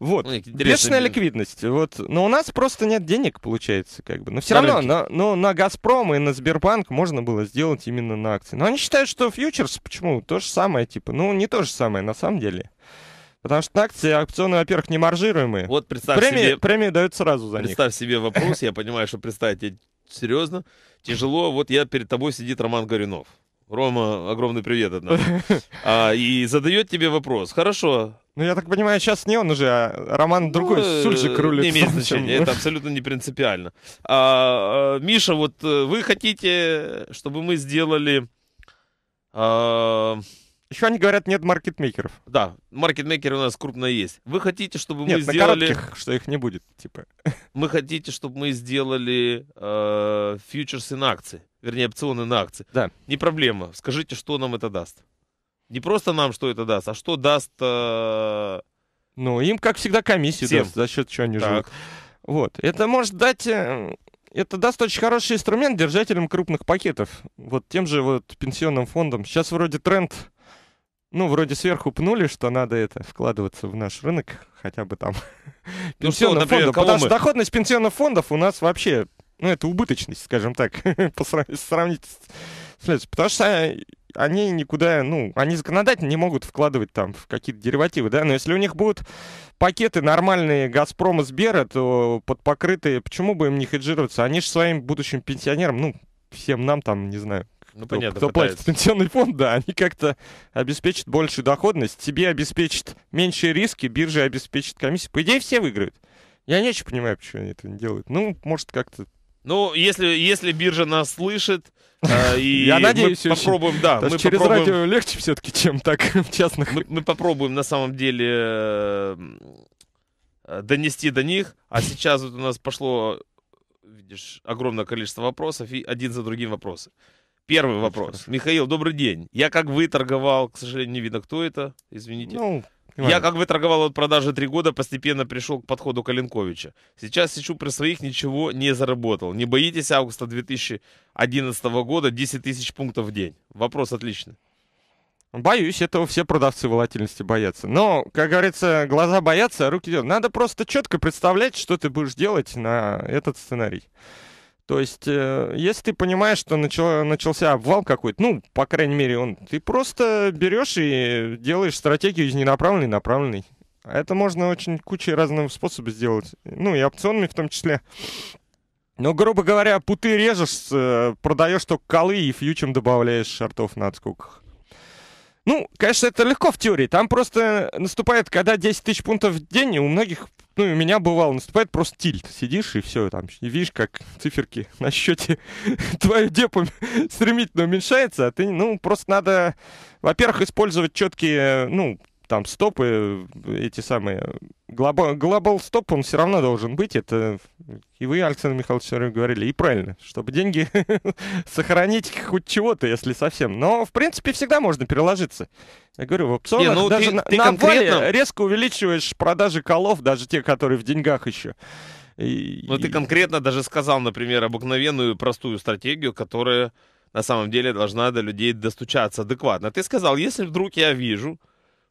Вот. Ну, бешеная ликвидность. Вот. Но у нас просто нет денег, получается, как бы. Но все равно но на Газпром и на Сбербанк можно было сделать именно на акции. Но они считают, что фьючерс, почему? То же самое, типа. Ну, не то же самое, на самом деле. Потому что акции опционы, во-первых, не маржируемые. Вот представь премии, себе... Премии дают сразу за представь них. Представь себе вопрос, я понимаю, что представить тебе серьезно, тяжело. Вот я перед тобой сидит Роман Горюнов. Рома, огромный привет от нас. А, и задает тебе вопрос. Хорошо. Ну, я так понимаю, сейчас не он уже, а Роман ну, другой, э, Сульчик рулит. Не имеет значения, это абсолютно не принципиально. А, а Миша, вот э, вы хотите, чтобы мы сделали... А, еще они говорят, нет маркетмейкеров. Да, маркетмейкеры у нас крупно есть. Вы хотите, чтобы нет, мы сделали... коротких, что их не будет, типа. Мы хотите, чтобы мы сделали э, фьючерсы на акции, вернее, опционы на акции. Да. Не проблема. Скажите, что нам это даст. Не просто нам, что это даст, а что даст... Э... Ну, им, как всегда, комиссию Всем. даст, за счет чего они так. живут. Вот. Это может дать э, это даст очень хороший инструмент держателям крупных пакетов. Вот тем же вот пенсионным фондам. Сейчас вроде тренд ну, вроде сверху пнули, что надо это вкладываться в наш рынок, хотя бы там ну что, потому мы... что доходность пенсионных фондов у нас вообще, ну, это убыточность, скажем так, по сравнить с... Потому что они никуда, ну, они законодательно не могут вкладывать там в какие-то деривативы, да, но если у них будут пакеты нормальные Газпрома, Сбера, то под покрытые, почему бы им не хеджироваться? Они же своим будущим пенсионерам, ну, всем нам там, не знаю, ну, кто, понятно, кто пытается. платит в пенсионный фонд, да, они как-то обеспечат большую доходность, тебе обеспечат меньшие риски, биржа обеспечит комиссию, По идее, все выиграют. Я не очень понимаю, почему они это не делают. Ну, может, как-то ну, если, если биржа нас слышит, э, и Я надеюсь, мы попробуем, очень. да. мы через попробуем... радио легче все-таки, чем так в частных. Мы, мы попробуем на самом деле э, донести до них. А сейчас вот у нас пошло, видишь, огромное количество вопросов, и один за другим вопросы. Первый вопрос. Михаил, добрый день. Я как вы торговал, к сожалению, не видно, кто это, извините. Ну, я как вы торговал от продажи три года, постепенно пришел к подходу Калинковича. Сейчас сижу при своих, ничего не заработал. Не боитесь августа 2011 года 10 тысяч пунктов в день? Вопрос отличный. Боюсь, этого все продавцы волатильности боятся. Но, как говорится, глаза боятся, а руки делают. Надо просто четко представлять, что ты будешь делать на этот сценарий. То есть, э, если ты понимаешь, что начало, начался обвал какой-то, ну, по крайней мере, он, ты просто берешь и делаешь стратегию из ненаправленной направленной. А Это можно очень кучей разных способов сделать. Ну, и опционами в том числе. Но, грубо говоря, путы режешь, э, продаешь только колы и фьючем добавляешь шартов на отскоках. Ну, конечно, это легко в теории. Там просто наступает, когда 10 тысяч пунктов в день, и у многих ну, и у меня бывало, наступает просто тильт. Сидишь и все там, видишь, как циферки на счете твою депо стремительно уменьшается, а ты, ну, просто надо, во-первых, использовать четкие, э, ну, там стопы, эти самые... Глобал, глобал стоп, он все равно должен быть. Это и вы, Александр Михайлович, все время говорили. И правильно, чтобы деньги сохранить хоть чего-то, если совсем. Но, в принципе, всегда можно переложиться. Я говорю, в опционах Не, ну, даже ты, на, ты на конкретно... вале резко увеличиваешь продажи колов, даже те, которые в деньгах еще. И, ну, ты конкретно даже сказал, например, обыкновенную простую стратегию, которая на самом деле должна до людей достучаться адекватно. Ты сказал, если вдруг я вижу,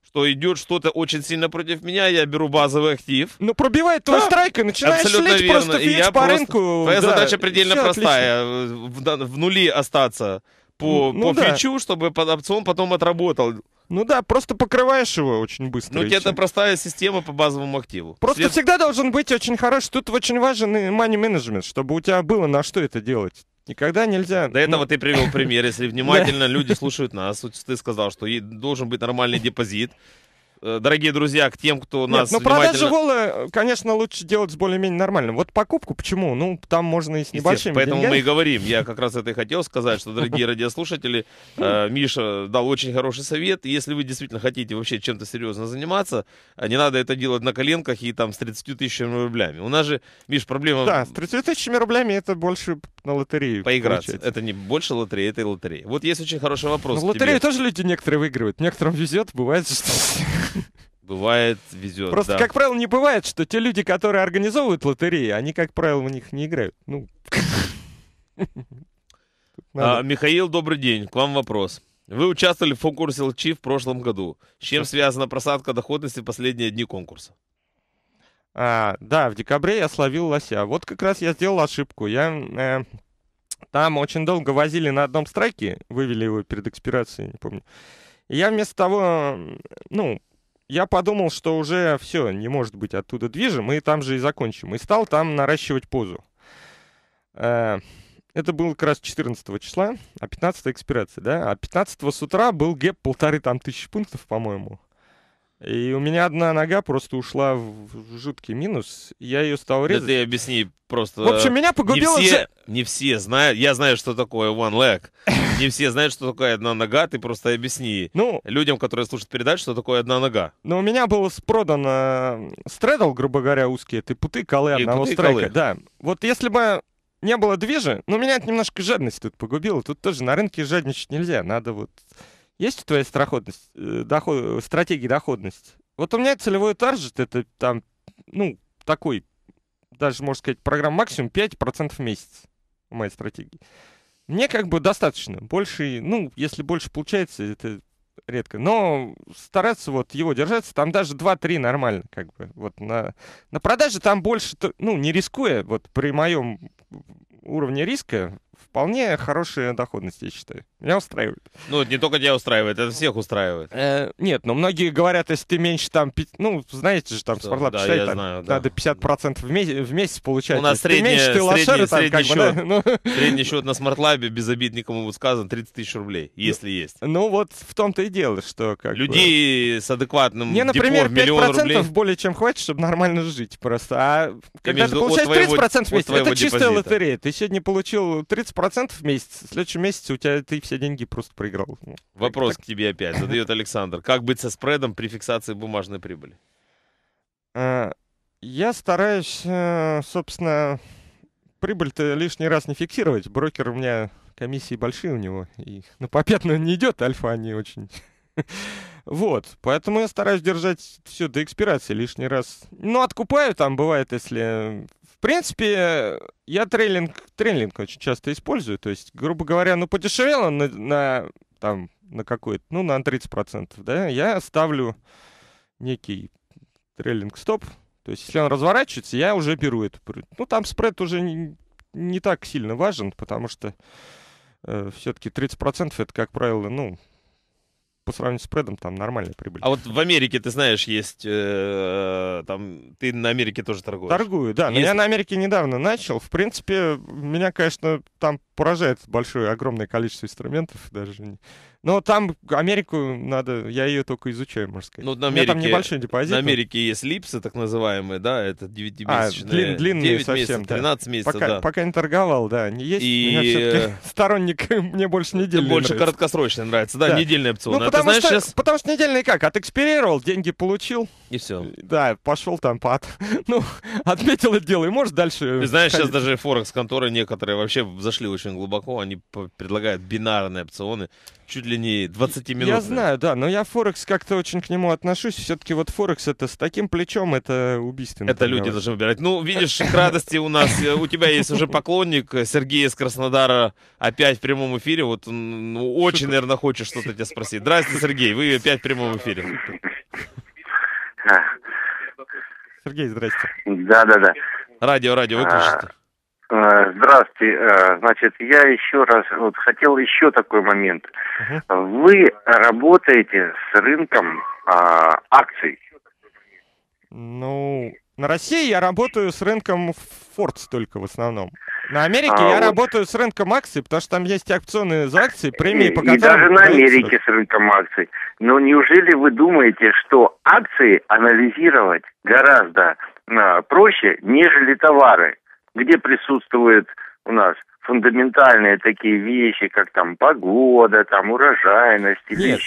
что идет что-то очень сильно против меня, я беру базовый актив. Ну, пробивает твой да. страйк и начинаешь Абсолютно верно. просто и я по просто... рынку. Твоя да, задача предельно простая. В, в нуле остаться по, ну, по ну да. фичу, чтобы опцион потом отработал. Ну да, просто покрываешь его очень быстро. Ну, это простая система по базовому активу. Просто След... всегда должен быть очень хороший. Тут очень важен и money management, чтобы у тебя было на что это делать. Никогда нельзя. До этого ну. ты привел пример. Если внимательно люди слушают нас, ты сказал, что должен быть нормальный депозит. Э, дорогие друзья, к тем, кто Нет, нас ну, продажи Вола, конечно, лучше делать с более-менее нормальным. Вот покупку почему? Ну, там можно и с небольшими Поэтому деньгами. мы и говорим. Я как раз это и хотел сказать, что, дорогие радиослушатели, э, Миша дал очень хороший совет. Если вы действительно хотите вообще чем-то серьезно заниматься, э, не надо это делать на коленках и там с 30 тысячами рублями. У нас же, Миш, проблема... Да, с 30 тысячами рублями это больше на лотерею. Поиграть. Это не больше лотереи, это и лотерея. Вот есть очень хороший вопрос. Ну, лотерею тоже люди некоторые выигрывают. Некоторым везет, бывает, что Бывает, везет. Просто, да. как правило, не бывает, что те люди, которые организовывают лотереи, они, как правило, в них не играют. Ну. А, Михаил, добрый день. К вам вопрос. Вы участвовали в конкурсе ЛЧ в прошлом году. С чем связана просадка доходности в последние дни конкурса? А, да, в декабре я словил лося. Вот как раз я сделал ошибку. Я э, там очень долго возили на одном страйке, вывели его перед экспирацией, не помню. я вместо того, ну, я подумал, что уже все, не может быть оттуда движем, и там же и закончим. И стал там наращивать позу. Э, это было как раз 14 числа, а 15 экспирация, да? А 15 с утра был гэп полторы там тысячи пунктов, по-моему. И у меня одна нога просто ушла в жуткий минус. Я ее стал резать. Да ты объясни просто. В общем, меня погубило... Не все, не все знают. Я знаю, что такое one leg. Не все знают, что такое одна нога. Ты просто объясни ну, людям, которые слушают передачу, что такое одна нога. Ну, у меня было спродано э, стредл, грубо говоря, узкие. Ты путы, колы одного стрейка. Да. Вот если бы не было движа, ну, меня это немножко жадность тут погубило. Тут тоже на рынке жадничать нельзя. Надо вот есть у твоей страходность, э, доход, стратегии доходность? Вот у меня целевой таржет, это там, ну, такой, даже, можно сказать, программа максимум 5% в месяц в моей стратегии. Мне как бы достаточно. Больше, ну, если больше получается, это редко. Но стараться вот его держаться, там даже 2-3 нормально, как бы. Вот на, на продаже там больше, ну, не рискуя, вот при моем уровне риска, вполне хорошие доходности, я считаю. Меня устраивает. Ну, это не только тебя устраивает, это всех устраивает. Э, нет, но многие говорят, если ты меньше там, ну, знаете же, там, Спортлаб да, считает, там, знаю, да. надо 50% в месяц, в месяц получать. У нас средний, меньше, ты лошара, средний, там, средний, счет, бы, да? ну... средний счет на Смартлабе, без обид никому будет 30 тысяч рублей, ну, если ну, есть. Ну, вот в том-то и дело, что как Людей бы... с адекватным Мне, например, депор, 5% рублей... более чем хватит, чтобы нормально жить просто. А ты когда ты получаешь твоего, 30% в месяц, это депозита. чистая лотерея. Ты сегодня получил 30 30% в месяц. В следующем месяце у тебя ты все деньги просто проиграл. Ну, Вопрос так, к тебе опять задает Александр. Как быть со спредом при фиксации бумажной прибыли? А, я стараюсь, э, собственно, прибыль-то лишний раз не фиксировать. Брокер у меня, комиссии большие у него. И на попятную не идет, альфа не очень. Вот, поэтому я стараюсь держать все до экспирации лишний раз. Ну, откупаю там, бывает, если в принципе, я трейлинг, трейлинг очень часто использую. То есть, грубо говоря, ну, подешевел он на, на там, на какой-то, ну, на 30%, да, я ставлю некий трейлинг стоп. То есть, если он разворачивается, я уже беру эту. Ну, там спред уже не, не так сильно важен, потому что э, все-таки 30% это, как правило, ну, по сравнению с спредом там нормальная прибыль. А вот в Америке, ты знаешь, есть... Э, там Ты на Америке тоже торгуешь. Торгую, да. Есть... Но я на Америке недавно начал. В принципе, меня, конечно, там поражает большое, огромное количество инструментов. Даже но ну, там Америку надо, я ее только изучаю, можно сказать. Ну, на Америке, там небольшой депозит. На Америке есть липсы, так называемые, да, это 9 а, длин, длинные 9 совсем, месяцев, 13 да. месяцев, пока, да. Пока не торговал, да, не есть. И... сторонник мне больше недельный Больше нравится. короткосрочный нравится, да, да. недельный опцион. Ну, а потому, знаешь, что, сейчас... потому что недельный как, отэкспирировал, деньги получил. И все. Да, пошел там под. Ну, отметил это дело и может дальше... Ты знаешь, сейчас даже форекс-конторы некоторые вообще зашли очень глубоко, они предлагают бинарные опционы, чуть ли медленнее 20 минут. Я знаю, да, но я Форекс как-то очень к нему отношусь. Все-таки вот Форекс это с таким плечом, это убийственно. Это люди должны выбирать. Ну, видишь, к радости у нас, э, у тебя есть уже поклонник Сергей из Краснодара опять в прямом эфире. Вот ну, очень, наверное, хочет что-то тебя спросить. Здравствуйте, Сергей, вы опять в прямом эфире. Сергей, здрасте. Да, да, да. Радио, радио, выключите. А, Э, здравствуйте. Э, значит, я еще раз вот хотел еще такой момент. Угу. Вы работаете с рынком а, акций? Ну, на России я работаю с рынком форд только в основном. На Америке а, я вот. работаю с рынком акций, потому что там есть акционные за акции, премии по И даже на Америке с рынком акций. Но неужели вы думаете, что акции анализировать гораздо а, проще, нежели товары? где присутствуют у нас фундаментальные такие вещи, как там погода, там урожайность или Нет,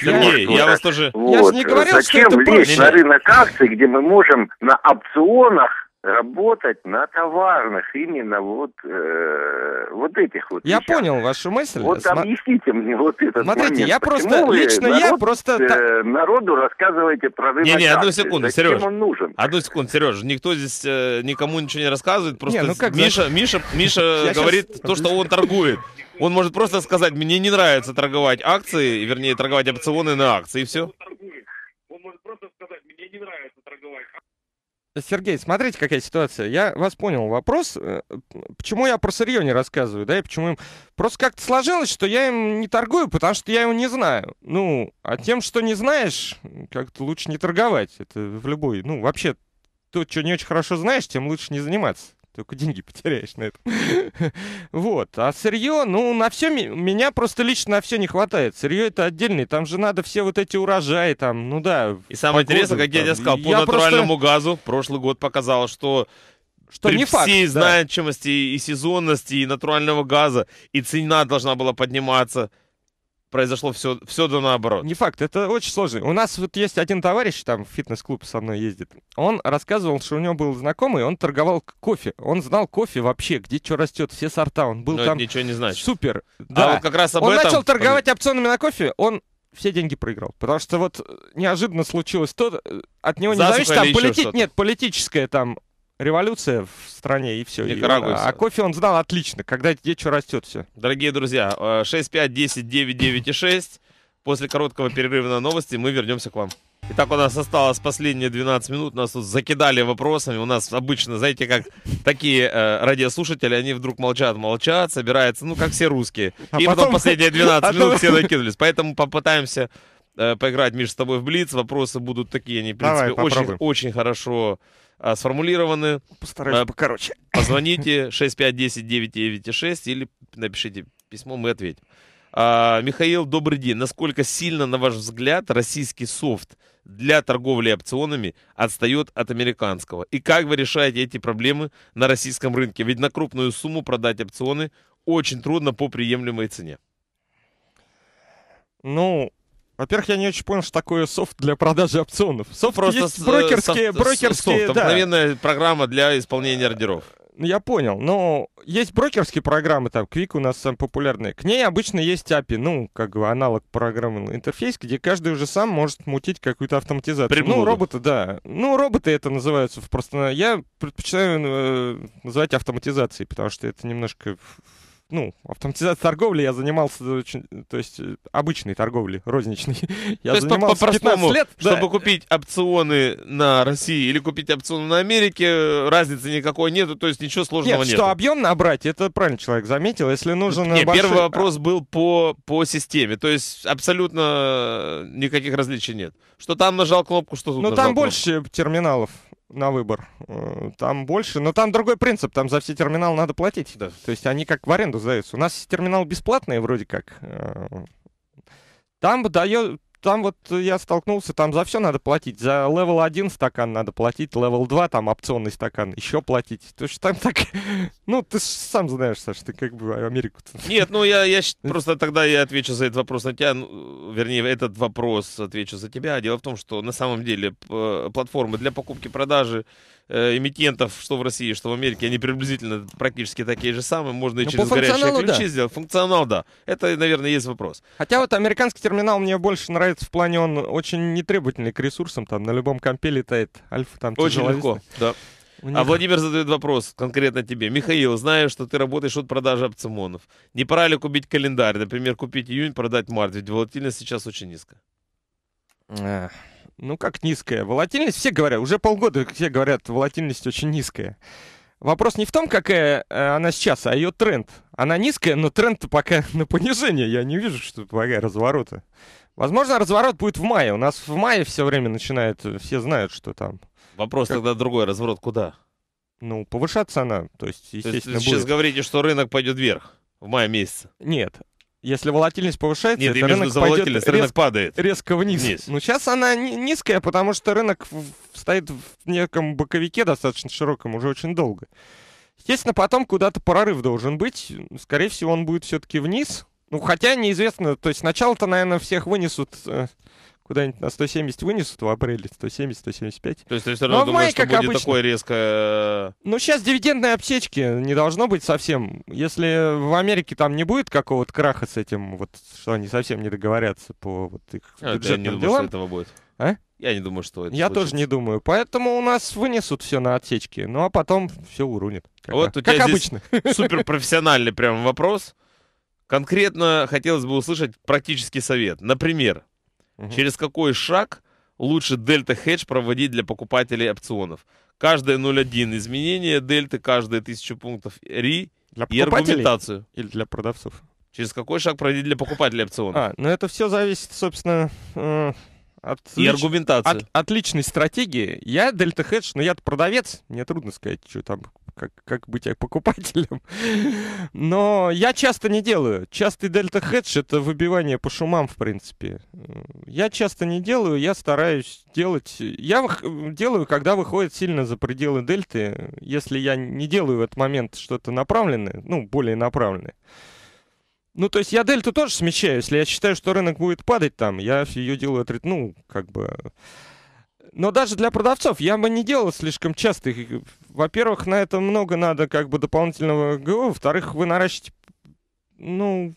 я вас тоже... Вот. Я же не говорил, Зачем что это лезть на рынок акций, где мы можем на опционах работать на товарных именно вот э, вот этих вот. Я вещах. понял вашу мысль. Вот Сма... объясните мне вот этот Смотрите, момент. я Почему просто лично народ, я просто э, народу рассказывайте про рынок. Не, не, одну секунду, Зачем он нужен? Одну секунду, Сереж. Никто здесь э, никому ничего не рассказывает. Просто не, ну как Миша, за... Миша, Миша говорит то, что он торгует. Он может просто сказать, мне не нравится торговать акции, вернее торговать опционы на акции и все. Он может просто сказать, мне не нравится торговать. Сергей, смотрите, какая ситуация. Я вас понял. Вопрос, э, почему я про сырье не рассказываю, да, и почему им... Просто как-то сложилось, что я им не торгую, потому что я его не знаю. Ну, а тем, что не знаешь, как-то лучше не торговать. Это в любой... Ну, вообще, то, что не очень хорошо знаешь, тем лучше не заниматься только деньги потеряешь на это, Вот. А сырье, ну, на все, меня просто лично на все не хватает. Сырье это отдельный, там же надо все вот эти урожаи, там, ну да. И самое интересное, как я тебе сказал, по натуральному газу прошлый год показало, что что При не факт. всей да. значимости и сезонности, и натурального газа, и цена должна была подниматься произошло все, все до наоборот. Не факт, это очень сложно. У нас вот есть один товарищ, там в фитнес-клуб со мной ездит. Он рассказывал, что у него был знакомый, он торговал кофе. Он знал кофе вообще, где что растет, все сорта. Он был Но там... ничего не значит. Супер. А да. А вот как раз об он этом... начал торговать опционами на кофе, он все деньги проиграл. Потому что вот неожиданно случилось то, э, от него не Засуха зависит, там полити... нет, политическое там революция в стране, и все. И, а, а кофе он знал отлично, когда дичь растет все. Дорогие друзья, 65 10 9 9 и 6. После короткого перерыва на новости мы вернемся к вам. Итак, у нас осталось последние 12 минут, нас тут закидали вопросами. У нас обычно, знаете, как такие э, радиослушатели, они вдруг молчат, молчат, собираются, ну, как все русские. А и потом, потом последние 12 минут а все накинулись. Поэтому попытаемся э, поиграть, Миш, с тобой в Блиц. Вопросы будут такие, они, в принципе, очень, очень хорошо а, сформулированы. Постараюсь а, покороче. Позвоните 6510996 или напишите письмо, мы ответим. А, Михаил, добрый день. Насколько сильно, на ваш взгляд, российский софт для торговли опционами отстает от американского? И как вы решаете эти проблемы на российском рынке? Ведь на крупную сумму продать опционы очень трудно по приемлемой цене. Ну, во-первых, я не очень понял, что такое софт для продажи опционов. Софт просто есть э, брокерские, со- брокерские, софт, да. Обыкновенная программа для исполнения ордеров. Ну, я понял, но есть брокерские программы, там, Quick у нас самая популярная. К ней обычно есть API, ну, как бы аналог программы интерфейс, где каждый уже сам может мутить какую-то автоматизацию. Ну, Приблуду. Ну, роботы, да. Ну, роботы это называются просто... Я предпочитаю э, называть автоматизацией, потому что это немножко ну, автоматизацией торговли я занимался очень, то есть э, обычной торговлей, розничной. Я то занимался по 15 лет. Чтобы да. купить опционы на России или купить опционы на Америке, э, разницы никакой нету, то есть ничего сложного нет. Нет, что объем набрать, это правильно человек заметил, если нужно. Нет, большой... первый вопрос был по, по системе, то есть абсолютно никаких различий нет. Что там нажал кнопку, что тут Ну, там кнопку. больше терминалов на выбор. Э, там больше, но там другой принцип, там за все терминалы надо платить. Да. То есть они как в аренду сдаются. У нас терминал бесплатный вроде как. Э, там дает, там вот я столкнулся, там за все надо платить. За левел 1 стакан надо платить, левел 2 там опционный стакан еще платить. То есть там так... Ну, ты сам знаешь, Саш, ты как бы Америку... Нет, ну я, я просто тогда я отвечу за этот вопрос на тебя, ну, вернее, этот вопрос отвечу за тебя. Дело в том, что на самом деле платформы для покупки-продажи эмитентов, что в России, что в Америке, они приблизительно практически такие же самые. Можно и Но ну, через горячие ключи да. сделать. Функционал, да. Это, наверное, есть вопрос. Хотя вот американский терминал мне больше нравится в плане, он очень нетребовательный к ресурсам. Там на любом компе летает. Альфа там Очень легко, да. А них... А Владимир задает вопрос конкретно тебе. Михаил, знаю, что ты работаешь от продажи опционов. Не пора ли купить календарь? Например, купить июнь, продать март, ведь волатильность сейчас очень низкая. Ну как низкая? Волатильность, все говорят, уже полгода все говорят, волатильность очень низкая. Вопрос не в том, какая э, она сейчас, а ее тренд. Она низкая, но тренд пока на понижение. Я не вижу, что пока разворота. Возможно, разворот будет в мае. У нас в мае все время начинает, э, все знают, что там. Вопрос как... тогда другой, разворот куда? Ну, повышаться она, то есть, естественно, то есть, будет. сейчас говорите, что рынок пойдет вверх в мае месяце? Нет, если волатильность повышается, Нет, рынок, за пойдет, рынок рез, падает. резко вниз. вниз. Ну, сейчас она низкая, потому что рынок стоит в неком боковике достаточно широком уже очень долго. Естественно, потом куда-то прорыв должен быть. Скорее всего, он будет все-таки вниз. Ну, хотя неизвестно. То есть сначала-то, наверное, всех вынесут э, куда-нибудь на 170 вынесут в апреле, 170-175. То есть ты все ну, равно Но думаешь, что будет обычно. такое резкое. Э, ну, сейчас дивидендные обсечки не должно быть совсем. Если в Америке там не будет какого-то краха с этим, вот что они совсем не договорятся по вот их а, бюджетным я не думаю, делам... Что этого будет. А? Я не думаю, что это Я случится. тоже не думаю. Поэтому у нас вынесут все на отсечки, ну а потом все урунят. Как, вот у тебя как обычно. Суперпрофессиональный прям вопрос. Конкретно хотелось бы услышать практический совет. Например, Через какой шаг лучше дельта хедж проводить для покупателей опционов? Каждое 0,1 изменение дельты, каждые 1000 пунктов ри для и аргументацию. Или для продавцов? Через какой шаг пройти для покупателей опционов? А, ну это все зависит, собственно, э, от, и лич... аргументации. От, от личной стратегии. Я дельта хедж, но я то продавец, мне трудно сказать, что там как, как быть покупателем. Но я часто не делаю. Частый дельта хедж — это выбивание по шумам, в принципе. Я часто не делаю, я стараюсь делать... Я делаю, когда выходит сильно за пределы дельты, если я не делаю в этот момент что-то направленное, ну, более направленное. Ну, то есть я дельту тоже смещаю. Если я считаю, что рынок будет падать там, я ее делаю, ну, как бы... Но даже для продавцов я бы не делал слишком частых во-первых, на это много надо как бы дополнительного ГО, во-вторых, вы наращиваете, ну,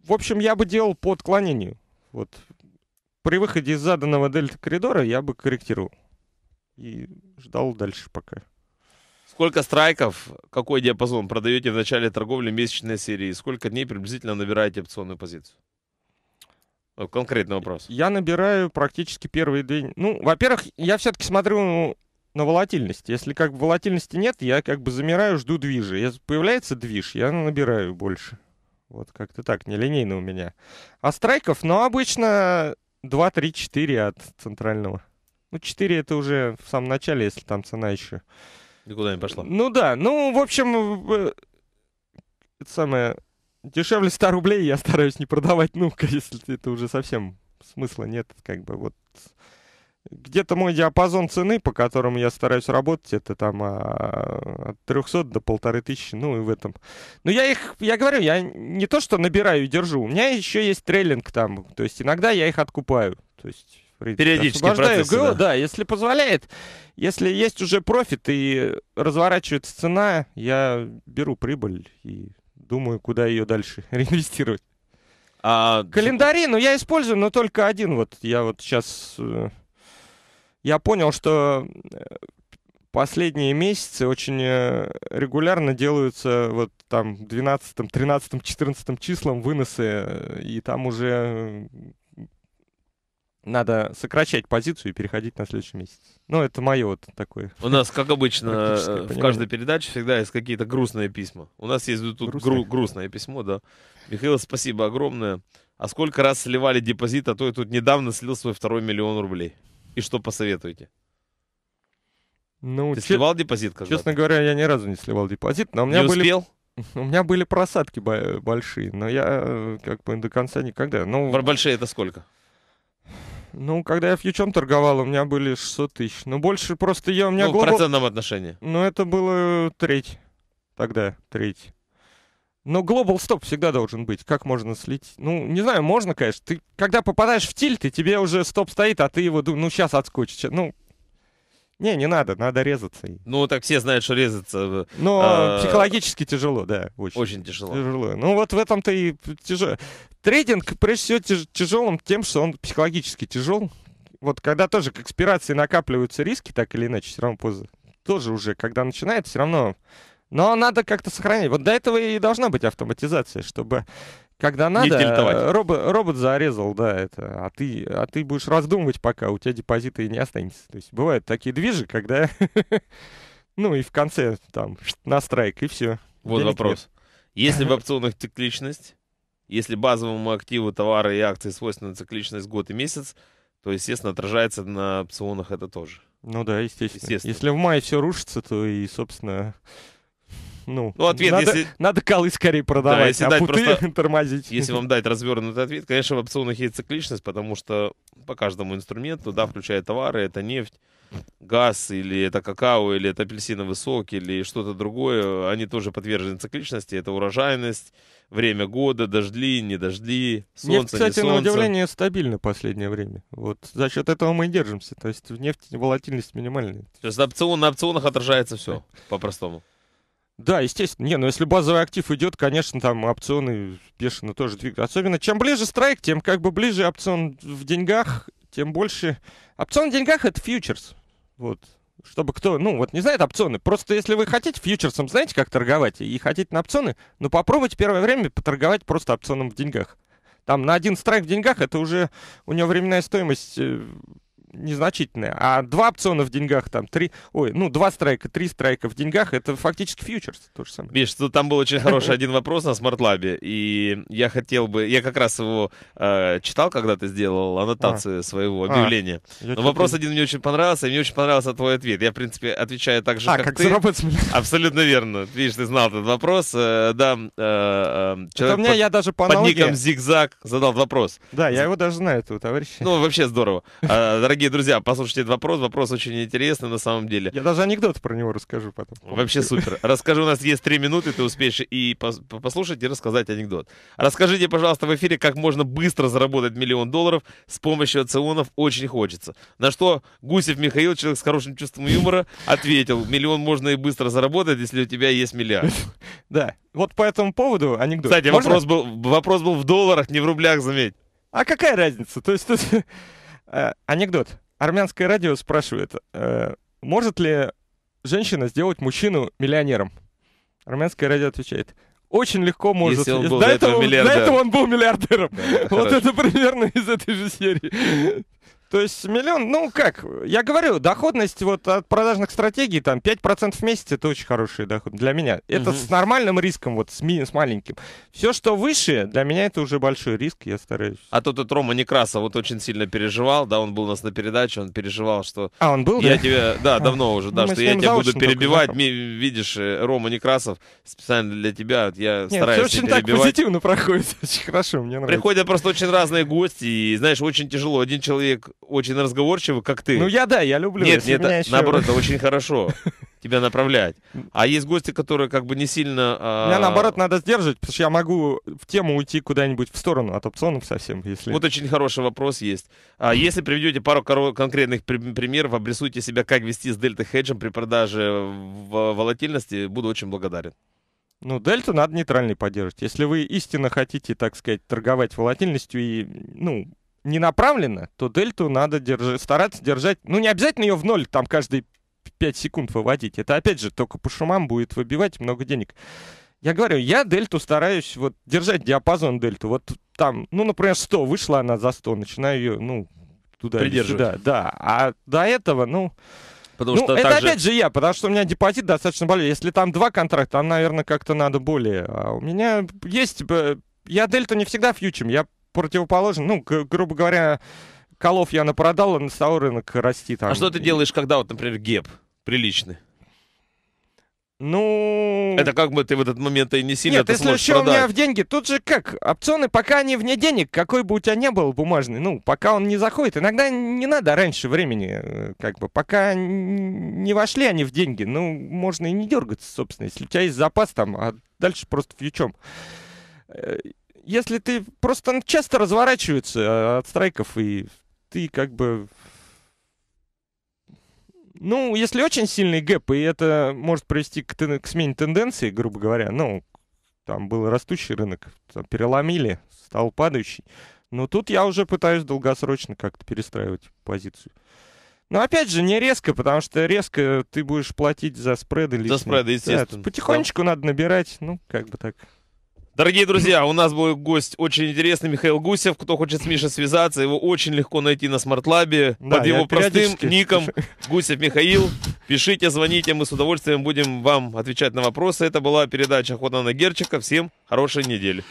в общем, я бы делал по отклонению. Вот при выходе из заданного дельта-коридора я бы корректировал. И ждал дальше пока. Сколько страйков, какой диапазон продаете в начале торговли месячной серии? Сколько дней приблизительно набираете опционную позицию? Ну, конкретный вопрос. Я набираю практически первые дни. Ну, во-первых, я все-таки смотрю на волатильность. Если как бы волатильности нет, я как бы замираю, жду движа. Если появляется движ, я набираю больше. Вот как-то так, нелинейно у меня. А страйков, ну, обычно 2-3-4 от центрального. Ну, 4 это уже в самом начале, если там цена еще... Никуда не пошла. Ну да, ну, в общем, э, э, это самое... Дешевле 100 рублей я стараюсь не продавать, ну если это уже совсем смысла нет, как бы вот где-то мой диапазон цены, по которому я стараюсь работать, это там а, от 300 до полторы тысячи, ну и в этом. Но я их, я говорю, я не то что набираю и держу, у меня еще есть трейлинг там, то есть иногда я их откупаю, то есть Периодически процессы, ГО, да. да, если позволяет. Если есть уже профит и разворачивается цена, я беру прибыль и думаю, куда ее дальше реинвестировать. А... Календари, ну, я использую, но только один вот. Я вот сейчас э, я понял, что э, последние месяцы очень э, регулярно делаются вот там 12, 13, 14 числом выносы, э, и там уже надо сокращать позицию и переходить на следующий месяц. Ну, это мое вот такое. У нас, как обычно, в каждой передаче всегда есть какие-то грустные письма. У нас есть тут грустное, гру- грустное письмо, да. Михаил, спасибо огромное. А сколько раз сливали депозит, а то я тут недавно слил свой второй миллион рублей. И что посоветуете? Ну, Ты че- сливал депозит когда Честно говоря, я ни разу не сливал депозит, но у меня не были... успел? У меня были просадки большие, но я э, как бы до конца никогда... Ну, большие это сколько? Ну, когда я фьючером торговал, у меня были 600 тысяч. Но больше просто я... У меня ну, глубо... в процентном отношении. Ну, это было треть тогда, треть. Но глобал стоп всегда должен быть. Как можно слить? Ну, не знаю, можно, конечно. Ты, когда попадаешь в тильт, и тебе уже стоп стоит, а ты его, ну, сейчас отскочишь. Ну, не, не надо, надо резаться. Ну, так все знают, что резаться. Но а... психологически тяжело, да. Очень, очень тяжело. тяжело. Ну, вот в этом-то и тяжело. Трейдинг, прежде всего, тяж... тяжелым тем, что он психологически тяжел. Вот когда тоже к экспирации накапливаются риски, так или иначе, все равно поздно. Тоже уже, когда начинает, все равно но надо как-то сохранять. Вот до этого и должна быть автоматизация, чтобы когда надо, э, робот, робот зарезал, да, это, а ты, а ты будешь раздумывать, пока у тебя депозиты не останется. То есть бывают такие движи, когда, ну и в конце там на страйк и все. Вот вопрос. Если в опционах цикличность, если базовому активу товары и акции свойственна цикличность год и месяц, то, естественно, отражается на опционах это тоже. Ну да, естественно. естественно. Если в мае все рушится, то и, собственно, ну, ну ответ, надо, если... надо колы скорее продавать, да, а если а дать просто... тормозить. Если вам дать развернутый ответ, конечно, в опционах есть цикличность, потому что по каждому инструменту, да, включая товары, это нефть, газ, или это какао, или это апельсиновый сок, или что-то другое, они тоже подвержены цикличности, это урожайность, время года, дожди, не дождли, солнце, нефть, кстати, не солнце. на удивление стабильно в последнее время. Вот за счет этого мы и держимся. То есть в нефти волатильность минимальная. То есть опцион, на опционах отражается все, по-простому. Да, естественно. Не, ну если базовый актив идет, конечно, там опционы бешено тоже двигаются. Особенно чем ближе страйк, тем как бы ближе опцион в деньгах, тем больше... Опцион в деньгах — это фьючерс. Вот. Чтобы кто, ну вот не знает опционы, просто если вы хотите фьючерсом, знаете, как торговать, и хотите на опционы, ну попробуйте первое время поторговать просто опционом в деньгах. Там на один страйк в деньгах это уже у него временная стоимость э, незначительная. А два опциона в деньгах, там, три, ой, ну, два страйка, три страйка в деньгах, это фактически фьючерс, то же самое. Миш, тут там был очень хороший один вопрос на Смартлабе, и я хотел бы, я как раз его э, читал, когда ты сделал аннотацию а. своего а, объявления. А. Но вопрос один мне очень понравился, и мне очень понравился твой ответ. Я, в принципе, отвечаю так же, а, как, как ты. Абсолютно верно. Видишь, ты знал этот вопрос. Э, да, э, э человек под, я даже по под ником Зигзаг задал вопрос. Да, я его даже знаю, этого товарища. Ну, вообще здорово. Э, дорогие дорогие друзья, послушайте этот вопрос. Вопрос очень интересный на самом деле. Я даже анекдот про него расскажу потом. Вообще супер. Расскажи, у нас есть три минуты, ты успеешь и послушать, и рассказать анекдот. Расскажите, пожалуйста, в эфире, как можно быстро заработать миллион долларов с помощью опционов очень хочется. На что Гусев Михаил, человек с хорошим чувством юмора, ответил, миллион можно и быстро заработать, если у тебя есть миллиард. Да, вот по этому поводу анекдот. Кстати, вопрос был, вопрос был в долларах, не в рублях, заметь. А какая разница? То есть тут... Э, анекдот. Армянское радио спрашивает, э, может ли женщина сделать мужчину миллионером? Армянское радио отвечает, очень легко может. Если он был до, этого, этого До этого он был миллиардером. Да, вот хорошо. это примерно из этой же серии. То есть миллион, ну как, я говорю, доходность вот от продажных стратегий, там 5% в месяц, это очень хороший доход для меня. Это угу. с нормальным риском, вот с, ми- с маленьким. Все, что выше, для меня это уже большой риск, я стараюсь. А тут вот Рома Некрасов вот очень сильно переживал, да, он был у нас на передаче, он переживал, что... А, он был, Я да? тебя, да, а. давно а, уже, да, ну, что я тебя буду перебивать, ми- видишь, э, Рома Некрасов специально для тебя, вот я Нет, стараюсь все очень так позитивно проходит, очень хорошо, мне нравится. Приходят просто очень разные гости, и, знаешь, очень тяжело. Один человек очень разговорчивый, как ты. Ну я да, я люблю. Нет, нет, еще... наоборот, это очень хорошо тебя направлять. А есть гости, которые как бы не сильно... Э... Меня наоборот надо сдерживать, потому что я могу в тему уйти куда-нибудь в сторону от опционов совсем, если... Вот очень хороший вопрос есть. А если приведете пару конкретных примеров, обрисуйте себя, как вести с дельта хеджем при продаже в волатильности, буду очень благодарен. Ну, дельту надо нейтральный поддерживать. Если вы истинно хотите, так сказать, торговать волатильностью и, ну, не направлено, то дельту надо держать, стараться держать. Ну, не обязательно ее в ноль там каждые 5 секунд выводить. Это, опять же, только по шумам будет выбивать много денег. Я говорю, я дельту стараюсь вот держать диапазон дельту. Вот там, ну, например, 100, вышла она за 100, начинаю ее, ну, туда Придерживать. Сюда, да. А до этого, ну... Потому ну, что это также... опять же я, потому что у меня депозит достаточно большой. Если там два контракта, там, наверное, как-то надо более. А у меня есть... Э, я дельту не всегда фьючем, я противоположен. Ну, грубо говоря, колов я напродал, а на стал рынок расти там. А что ты делаешь, когда вот, например, геп приличный? Ну... Это как бы ты в этот момент и не сильно Нет, если еще продать. у меня в деньги, тут же как, опционы пока они вне денег, какой бы у тебя не был бумажный, ну, пока он не заходит. Иногда не надо раньше времени, э, как бы, пока не вошли они в деньги, ну, можно и не дергаться, собственно, если у тебя есть запас там, а дальше просто фьючом. Э, если ты просто он ну, часто разворачивается э, от страйков, и ты как бы... Ну, если очень сильный гэп, и это может привести к, к смене тенденции, грубо говоря, ну, там был растущий рынок, там переломили, стал падающий. Но тут я уже пытаюсь долгосрочно как-то перестраивать позицию. Но опять же, не резко, потому что резко ты будешь платить за спреды. Личные. За спреды, естественно. Да, потихонечку да. надо набирать, ну, как бы так. Дорогие друзья, у нас был гость очень интересный, Михаил Гусев. Кто хочет с Мишей связаться, его очень легко найти на смартлабе да, под его простым ником Гусев Михаил. Пишите, звоните, мы с удовольствием будем вам отвечать на вопросы. Это была передача «Охота на Герчика». Всем хорошей недели.